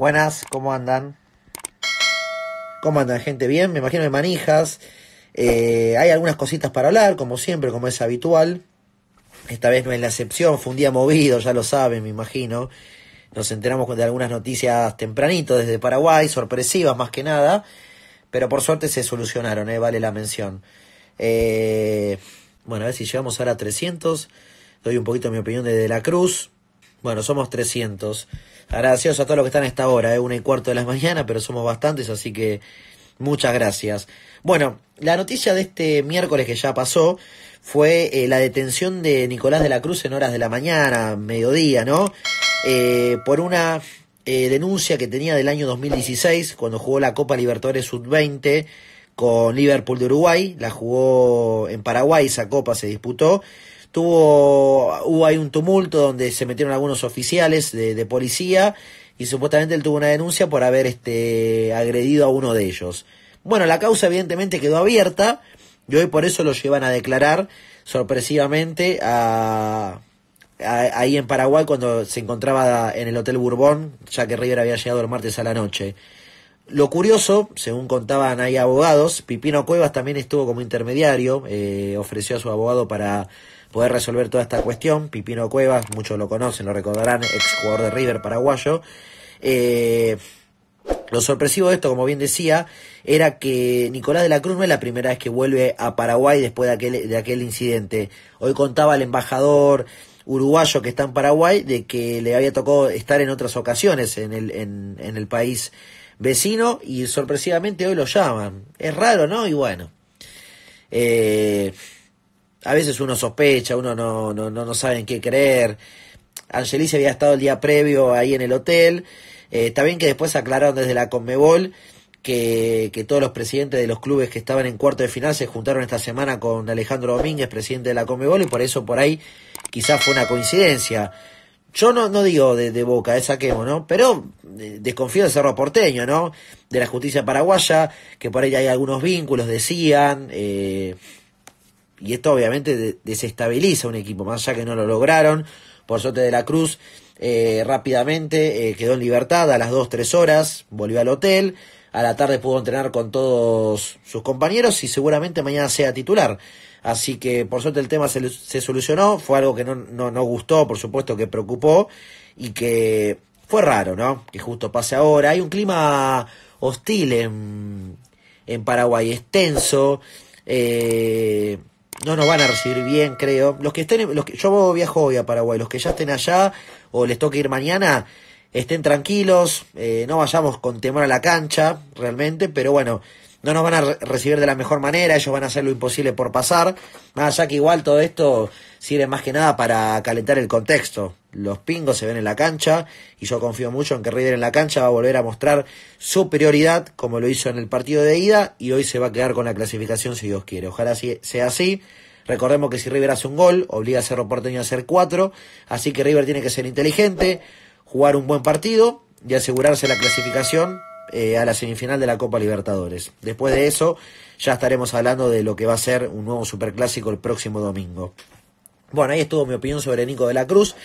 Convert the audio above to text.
Buenas, ¿cómo andan? ¿Cómo andan, gente? Bien, me imagino de manijas. Eh, hay algunas cositas para hablar, como siempre, como es habitual. Esta vez no es la excepción, fue un día movido, ya lo saben, me imagino. Nos enteramos de algunas noticias tempranito desde Paraguay, sorpresivas más que nada, pero por suerte se solucionaron, eh, vale la mención. Eh, bueno, a ver si llegamos ahora a 300. Doy un poquito mi opinión desde La Cruz. Bueno, somos 300. Gracias a todos los que están a esta hora, es ¿eh? una y cuarto de la mañana, pero somos bastantes, así que muchas gracias. Bueno, la noticia de este miércoles que ya pasó fue eh, la detención de Nicolás de la Cruz en horas de la mañana, mediodía, ¿no? Eh, por una denuncia que tenía del año 2016, cuando jugó la Copa Libertadores Sub-20 con Liverpool de Uruguay, la jugó en Paraguay, esa copa se disputó tuvo, hubo ahí un tumulto donde se metieron algunos oficiales de, de policía y supuestamente él tuvo una denuncia por haber este, agredido a uno de ellos. Bueno, la causa evidentemente quedó abierta y hoy por eso lo llevan a declarar sorpresivamente ahí en Paraguay cuando se encontraba en el Hotel Bourbon, ya que River había llegado el martes a la noche. Lo curioso, según contaban ahí abogados, Pipino Cuevas también estuvo como intermediario, eh, ofreció a su abogado para poder resolver toda esta cuestión. Pipino Cuevas, muchos lo conocen, lo recordarán, ex jugador de River paraguayo. Eh, lo sorpresivo de esto, como bien decía, era que Nicolás de la Cruz no es la primera vez que vuelve a Paraguay después de aquel, incidente. Hoy contaba el embajador uruguayo que está en Paraguay de que le había tocado estar en otras ocasiones en el, en, en el país vecino y sorpresivamente hoy lo llaman. Es raro, ¿no? Y bueno. Eh, a veces uno sospecha, uno no, no, no, no sabe en qué creer. Angelis había estado el día previo ahí en el hotel. Eh, está bien que después aclararon desde la Conmebol que, todos los presidentes de los clubes que estaban en cuarto de final se juntaron esta semana con Alejandro Domínguez, presidente de la Conmebol, y por eso por ahí quizás fue una coincidencia. Yo no, no digo de, boca, de saquemos, ¿no? Pero eh, desconfío de Cerro Porteño, ¿no? De la justicia paraguaya, que por ahí hay algunos vínculos, decían. Eh, y esto obviamente desestabiliza un equipo, más allá que no lo lograron. Por suerte de la Cruz, eh, rápidamente eh, quedó en libertad a las 2, 3 horas, volvió al hotel. A la tarde pudo entrenar con todos sus compañeros y seguramente mañana sea titular. Así que por suerte el tema se, solucionó. Fue algo que no, no, gustó, por supuesto que preocupó y que fue raro, ¿no? Que justo pase ahora. Hay un clima hostil en, en Paraguay, extenso. Eh, no nos van a recibir bien, creo. Los que estén, los que, yo viajo hoy a Paraguay, los que ya estén allá o les toque ir mañana, estén tranquilos, eh, no vayamos con temor a la cancha, realmente, pero bueno, no nos van a recibir de la mejor manera, ellos van a hacer lo imposible por pasar, más allá que igual todo esto sirve más que nada para calentar el contexto los pingos se ven en la cancha y yo confío mucho en que River en la cancha va a volver a mostrar superioridad como lo hizo en el partido de ida y hoy se va a quedar con la clasificación si Dios quiere. Ojalá sea así. Recordemos que si River hace un gol, obliga a Cerro Porteño a hacer cuatro, así que River tiene que ser inteligente, jugar un buen partido y asegurarse la clasificación eh, a la semifinal de la Copa Libertadores. Después de eso, ya estaremos hablando de lo que va a ser un nuevo superclásico el próximo domingo. Bueno, ahí estuvo mi opinión sobre Nico de la Cruz.